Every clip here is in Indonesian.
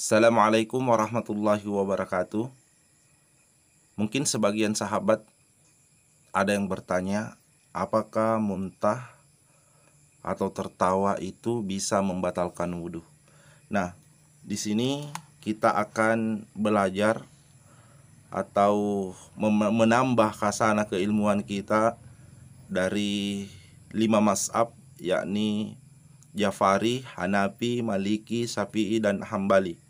Assalamualaikum warahmatullahi wabarakatuh. Mungkin sebagian sahabat ada yang bertanya, apakah muntah atau tertawa itu bisa membatalkan wudhu? Nah, di sini kita akan belajar atau menambah kasana keilmuan kita dari lima mas'ab yakni Jafari, Hanapi, Maliki, Syafi'i dan Hambali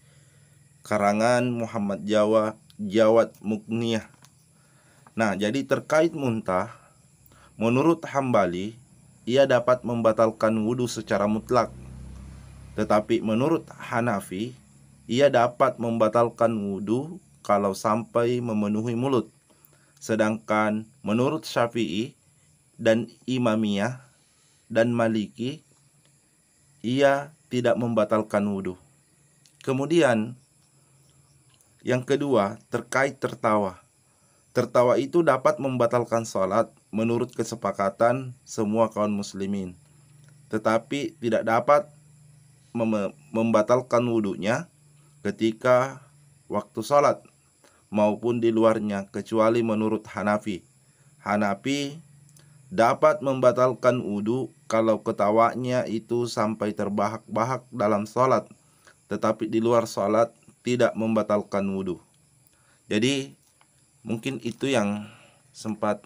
karangan Muhammad Jawa Jawat Mukniah. Nah, jadi terkait muntah, menurut Hambali, ia dapat membatalkan wudhu secara mutlak. Tetapi menurut Hanafi, ia dapat membatalkan wudhu kalau sampai memenuhi mulut. Sedangkan menurut Syafi'i dan Imamiyah dan Maliki, ia tidak membatalkan wudhu. Kemudian yang kedua, terkait tertawa. Tertawa itu dapat membatalkan sholat menurut kesepakatan semua kaum muslimin. Tetapi tidak dapat mem membatalkan wudhunya ketika waktu sholat maupun di luarnya kecuali menurut Hanafi. Hanafi dapat membatalkan wudhu kalau ketawanya itu sampai terbahak-bahak dalam sholat. Tetapi di luar sholat tidak membatalkan wudhu. Jadi mungkin itu yang sempat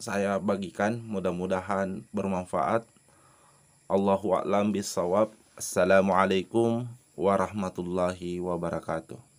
saya bagikan. Mudah-mudahan bermanfaat. Allahu a'lam bisawab. Assalamualaikum warahmatullahi wabarakatuh.